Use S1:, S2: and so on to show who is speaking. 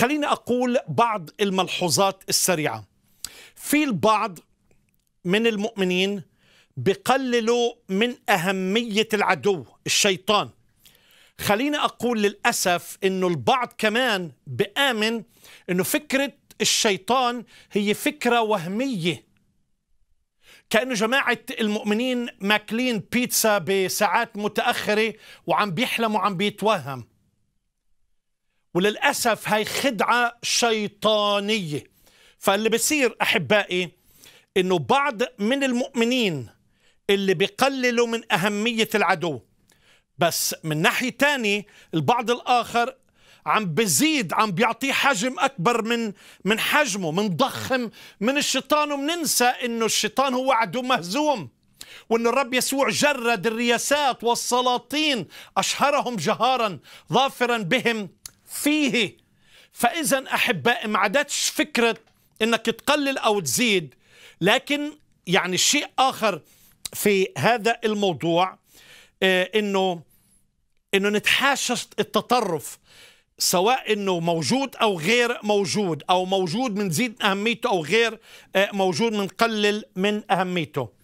S1: خليني أقول بعض الملحوظات السريعة في البعض من المؤمنين بقللوا من أهمية العدو الشيطان خليني أقول للأسف أنه البعض كمان بآمن أنه فكرة الشيطان هي فكرة وهمية كأنه جماعة المؤمنين ماكلين بيتزا بساعات متأخرة وعم بيحلموا وعم بيتوهم وللأسف هاي خدعة شيطانية فاللي بصير أحبائي إنه بعض من المؤمنين اللي بيقللوا من أهمية العدو بس من ناحية تاني البعض الآخر عم بزيد عم بيعطيه حجم أكبر من من حجمه من ضخم من الشيطان وبننسى إنه الشيطان هو عدو مهزوم وأن الرب يسوع جرد الرياسات والسلاطين أشهرهم جهارا ظافرا بهم فيه فإذا أحبائي ما عادتش فكرة أنك تقلل أو تزيد لكن يعني شيء آخر في هذا الموضوع آه، أنه أنه نتحاشى التطرف سواء انه موجود او غير موجود او موجود بنزيد اهميته او غير آه، موجود بنقلل قلل من اهميته